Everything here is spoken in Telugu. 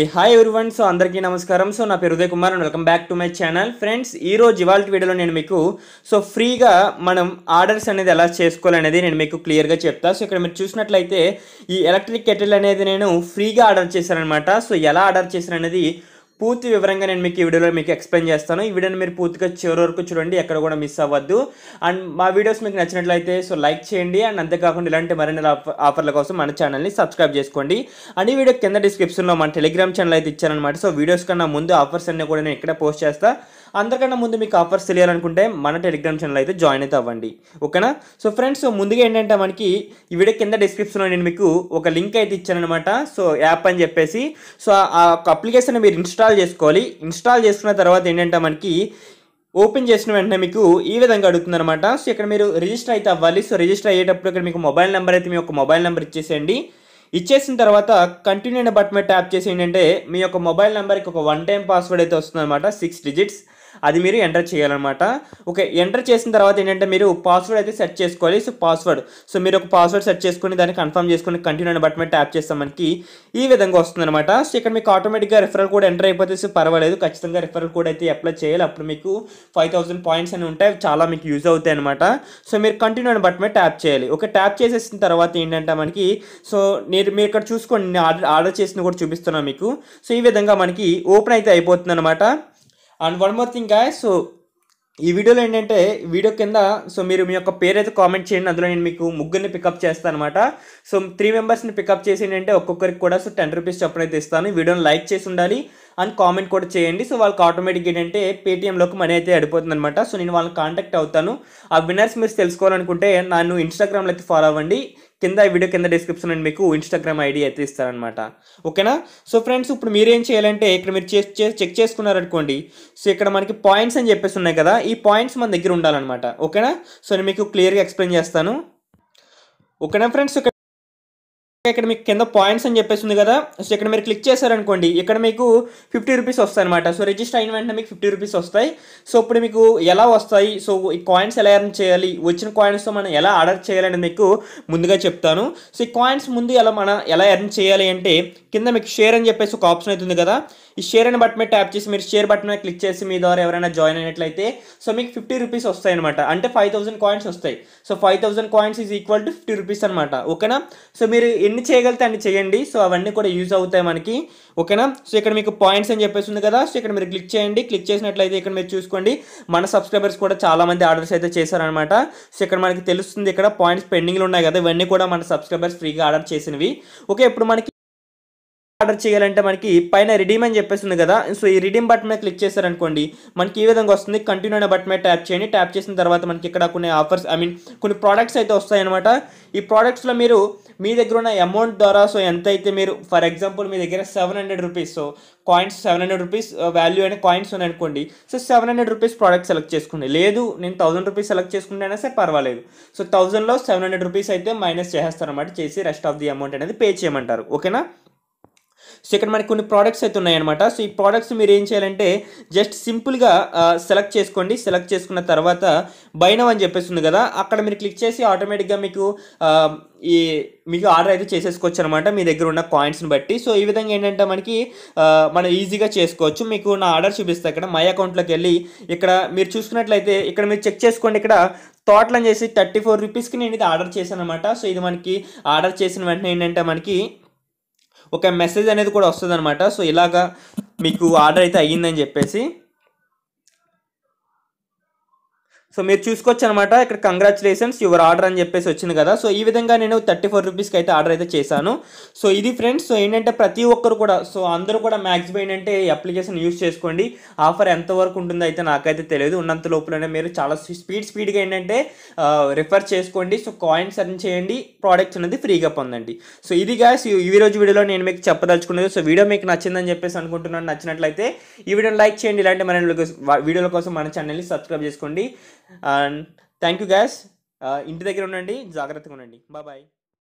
ఏ హాయ్ వన్ సో అందరికీ నమస్కారం సో నా పేరు Uday Kumar and welcome back to my channel friends ఈ రోజు ఇవాళ వీడియోలో నేను మీకు సో ఫ్రీగా మనం ఆర్డర్స్ అనేది ఎలా చేసుకోవాలనేది నేను మీకు క్లియర్గా చెప్తా సో ఇక్కడ మీరు చూసినట్లయితే ఈ ఎలక్ట్రిక్ కెటిల్ అనేది నేను ఫ్రీగా ఆర్డర్ చేశానమాట సో ఎలా ఆర్డర్ అనేది పూర్తి వివరంగా నేను మీకు ఈ వీడియోలో మీకు ఎక్స్ప్లెయిన్ చేస్తాను ఈ వీడియోని మీరు పూర్తిగా చివరి వరకు చూడండి ఎక్కడ కూడా మిస్ అవ్వద్దు అండ్ మా వీడియోస్ మీకు నచ్చినట్లయితే సో లైక్ చేయండి అండ్ అంతేకాకుండా ఇలాంటి మరిన్ని ఆఫర్ల కోసం మన ఛానల్ని సబ్స్క్రైబ్ చేసుకోండి అండ్ ఈ వీడియో కింద డిస్క్రిప్షన్లో మన టెలిగ్రామ్ ఛానల్ అయితే ఇచ్చానమాట సో వీడియోస్ కన్నా ముందు ఆఫర్స్ అన్నీ కూడా నేను ఇక్కడ పోస్ట్ చేస్తాను అందరికన్నా ముందు మీకు ఆఫర్స్ తెలియాలనుకుంటే మన టెలిగ్రామ్ ఛానల్ అయితే జాయిన్ అయితే అవ్వండి ఓకేనా సో ఫ్రెండ్స్ ముందుగా ఏంటంటే మనకి ఈ వీడియో కింద డిస్క్రిప్షన్లో నేను మీకు ఒక లింక్ అయితే ఇచ్చానమాట సో యాప్ అని చెప్పేసి సో ఆ అప్లికేషన్ మీరు ఇన్స్టాల్ చేసుకోవాలి ఇన్స్టాల్ చేసుకున్న తర్వాత ఏంటంటే మనకి ఓపెన్ చేసిన వెంటనే మీకు ఈ విధంగా అడుగుతుందనమాట సో ఇక్కడ మీరు రిజిస్టర్ అయితే అవ్వాలి సో రిజిస్టర్ అయ్యేటప్పుడు ఇక్కడ మీకు మొబైల్ నెంబర్ అయితే మీ యొక్క మొబైల్ నెంబర్ ఇచ్చేసేయండి ఇచ్చేసిన తర్వాత కంటిన్యూ అయిన బట్ మీద ట్యాప్ చేసి ఏంటంటే మీ యొక్క మొబైల్ నెంబర్కి ఒక వన్ టైం పాస్వర్డ్ అయితే వస్తుందన్నమాట సిక్స్ డిజిట్స్ అది మీరు ఎంటర్ చేయాలన్నమాట ఓకే ఎంటర్ చేసిన తర్వాత ఏంటంటే మీరు పాస్వర్డ్ అయితే సెట్ చేసుకోవాలి సో పాస్వర్డ్ సో మీరు ఒక పాస్వర్డ్ సెట్ చేసుకుని దాన్ని కన్ఫర్మ్ చేసుకుని కంటిన్యూ అనే బటన్ మీద ట్యాప్ చేస్తాం మనకి ఈ విధంగా వస్తుందన్నమాట సో ఇక్కడ మీకు ఆటోమేటిక్గా రిఫరల్ కూడా ఎంటర్ అయిపోతే సో పర్వాలేదు ఖచ్చితంగా రిఫరల్ కూడా అయితే అప్లై చేయాలి అప్పుడు మీకు ఫైవ్ పాయింట్స్ అని ఉంటాయి చాలా మీకు యూజ్ అవుతాయి అనమాట సో మీరు కంటిన్యూ అనే బటన్ మీద ట్యాప్ చేయాలి ఓకే ట్యాప్ చేసేసిన తర్వాత ఏంటంటే మనకి సో మీరు మీరు ఇక్కడ చూసుకోండి ఆర్డర్ ఆర్డర్ చేసిన కూడా చూపిస్తున్నాను మీకు సో ఈ విధంగా మనకి ఓపెన్ అయితే అయిపోతుంది అనమాట and one more thing guys so ఈ వీడియోలో ఏంటంటే వీడియో కింద సో మీరు మీ యొక్క పేరు అయితే కామెంట్ చేయండి అందులో నేను మీకు ముగ్గురిని పికప్ చేస్తాను అనమాట సో త్రీ మెంబర్స్ని పికప్ చేసి ఏంటంటే ఒక్కొక్కరికి కూడా సో టెన్ రూపీస్ చొప్పున అయితే ఇస్తాను వీడియోని లైక్ చేసి ఉండాలి అని కామెంట్ కూడా చేయండి సో వాళ్ళకి ఆటోమేటిక్ ఏంటంటే పేటీఎంలోకి మనీ అయితే అడిపోతుంది అనమాట సో నేను వాళ్ళని కాంటాక్ట్ అవుతాను ఆ విన్నర్స్ మీరు తెలుసుకోవాలనుకుంటే నన్ను ఇన్స్టాగ్రామ్లో అయితే ఫాలో అవ్వండి కింద వీడియో కింద డిస్క్రిప్షన్ అండ్ మీకు ఇన్స్టాగ్రామ్ ఐడి అయితే ఇస్తారనమాట ఓకేనా సో ఫ్రెండ్స్ ఇప్పుడు మీరేం చేయాలంటే ఇక్కడ మీరు చెక్ చేసుకున్నారనుకోండి సో ఇక్కడ మనకి పాయింట్స్ అని చెప్పేసి ఉన్నాయి కదా ఈ పాయింట్స్ మన దగ్గర ఉండాలన్నమాట ఓకేనా సో నేను మీకు క్లియర్గా ఎక్స్ప్లెయిన్ చేస్తాను ఓకేనా ఫ్రెండ్స్ ఇక్కడ మీకు కింద పాయింట్స్ అని చెప్పేసి ఉంది కదా సో ఇక్కడ మీరు క్లిక్ చేశారనుకోండి ఇక్కడ మీకు ఫిఫ్టీ రూపీస్ వస్తాయి అనమాట సో రిజిస్టర్ అయిన వెంటనే మీకు ఫిఫ్టీ రూపీస్ వస్తాయి సో ఇప్పుడు మీకు ఎలా వస్తాయి సో ఈ కాయిన్స్ ఎలా ఎర్న్ చేయాలి వచ్చిన కాయిన్స్తో మనం ఎలా ఆర్డర్ చేయాలని మీకు ముందుగా చెప్తాను సో ఈ కాయిన్స్ ముందు ఎలా మనం ఎలా ఎర్న్ చేయాలి అంటే కింద మీకు షేర్ అని చెప్పేసి ఒక ఆప్షన్ అవుతుంది కదా ఈ షేర్ అని బట్టి మీద ట్యాప్ చేసి మీరు షేర్ బట్టి మీద క్లిక్ చేసి మీ ద్వారా ఎవరైనా జాయిన్ అయినట్లయితే సో మీకు ఫిఫ్టీ రూపీస్ వస్తాయి అనమాట అంటే ఫైవ్ థౌసండ్ కాయిన్స్ వస్తాయి so five thousand coins is equal to fifty rupees అనమాట ఓకేనా సో మీరు ఎన్ని చేయగలితే అన్ని చేయండి సో అవన్నీ కూడా యూజ్ అవుతాయి మనకి ఓకేనా సో ఇక్కడ మీకు పాయింట్స్ అని చెప్పేసి ఉంది కదా సో ఇక్కడ మీరు క్లిక్ చేయండి క్లిక్ చేసినట్లయితే ఇక్కడ మీరు చూసుకోండి మన సబ్స్క్రైబర్స్ కూడా చాలామంది ఆర్డర్స్ అయితే చేశారనమాట సో ఇక్కడ మనకి తెలుస్తుంది ఇక్కడ పాయింట్స్ పెండింగ్లు ఉన్నాయి కదా ఇవన్నీ కూడా మన సబ్స్క్రైబర్స్ ఫ్రీగా ఆర్డర్ చేసినవి ఓకే ఇప్పుడు మనకి ఆర్డర్ చేయాలంటే మనకి పైన రిడీమ్ అని ఉంది కదా సో ఈ రిడీమ్ బటన్ మీద క్లిక్ చేశారనుకోండి మనకి ఈ విధంగా వస్తుంది కంటిన్యూ అనే బటన్ మీద ట్యాప్ చేయండి ట్యాప్ చేసిన తర్వాత మనకి ఇక్కడ కొన్ని ఆఫర్స్ ఐ మీన్ కొన్ని ప్రోడక్ట్స్ అయితే వస్తాయన్నమాట ఈ ప్రోడక్ట్స్లో మీరు మీ దగ్గర ఉన్న అమౌంట్ ద్వారా సో ఎంత అయితే మీరు ఫర్ ఎగ్జాంపుల్ మీ దగ్గర seven hundred rupees so coins seven hundred rupees value అయిన కాయిన్స్ ఉన్నాయనుకోండి అనుకోండి so seven hundred rupees product select చేసుకోండి లేదు నేను థౌసండ్ రూపీస్ సెలెక్ట్ చేసుకుంటేనే సరే పర్వాలేదు సో థౌసండ్లో సెవెన్ హండ్రెడ్ రూపీస్ అయితే మైనస్ చేసేస్తారన్నమాట చేసి రెస్ట్ ఆఫ్ ది అమౌంట్ అనేది పే చేయమంటారు ఓకేనా సో ఇక్కడ మనకి కొన్ని ప్రోడక్ట్స్ అయితే ఉన్నాయన్నమాట సో ఈ ప్రోడక్ట్స్ మీరు ఏం చేయాలంటే జస్ట్ సింపుల్గా సెలెక్ట్ చేసుకోండి సెలెక్ట్ చేసుకున్న తర్వాత బైనవ్ అని చెప్పేసి ఉంది కదా అక్కడ మీరు క్లిక్ చేసి ఆటోమేటిక్గా మీకు ఈ మీకు ఆర్డర్ అయితే చేసేసుకోవచ్చు అనమాట మీ దగ్గర ఉన్న కాయిన్స్ని బట్టి సో ఈ విధంగా ఏంటంటే మనకి మనం ఈజీగా చేసుకోవచ్చు మీకు నా ఆర్డర్ చూపిస్తా ఇక్కడ మై అకౌంట్లోకి వెళ్ళి ఇక్కడ మీరు చూసుకున్నట్లయితే ఇక్కడ మీరు చెక్ చేసుకోండి ఇక్కడ టోటల్ అని చేసి థర్టీ ఫోర్ రూపీస్కి నేను ఇది ఆర్డర్ చేశాను అనమాట సో ఇది మనకి ఆర్డర్ చేసిన వెంటనే ఏంటంటే మనకి ఒక మెసేజ్ అనేది కూడా వస్తుంది సో ఇలాగా మీకు ఆర్డర్ అయితే అయ్యిందని చెప్పేసి సో మీరు చూసుకోవచ్చు అనమాట ఇక్కడ కంగ్రాచులేషన్స్ యువర్ ఆర్డర్ అని చెప్పేసి వచ్చింది కదా సో ఈ విధంగా నేను థర్టీ ఫోర్ రూపీస్కి అయితే ఆర్డర్ అయితే చేశాను సో ఇది ఫ్రెండ్స్ సో ఏంటంటే ప్రతి ఒక్కరు కూడా సో అందరూ కూడా మ్యాక్సిమం ఏంటంటే అప్లికేషన్ యూస్ చేసుకోండి ఆఫర్ ఎంతవరకు ఉంటుందో అయితే నాకైతే తెలియదు ఉన్నంత లోపలనే మీరు చాలా స్పీడ్ స్పీడ్గా ఏంటంటే రిఫర్ చేసుకోండి సో కాయిన్స్ అర్న్ చేయండి ప్రోడక్ట్స్ అనేది ఫ్రీగా పొందండి సో ఇది గాస్ ఈ రోజు వీడియోలో నేను మీకు చెప్పదలుచుకున్నది సో వీడియో మీకు నచ్చిందని చెప్పేసి అనుకుంటున్నాను నచ్చినట్లయితే ఈ వీడియో లైక్ చేయండి ఇలాంటి మన వీడియోల కోసం మన ఛానల్ని సబ్స్క్రైబ్ చేసుకోండి అండ్ థ్యాంక్ యూ గ్యాస్ ఇంటి దగ్గర ఉండండి జాగ్రత్తగా ఉండండి బాయ్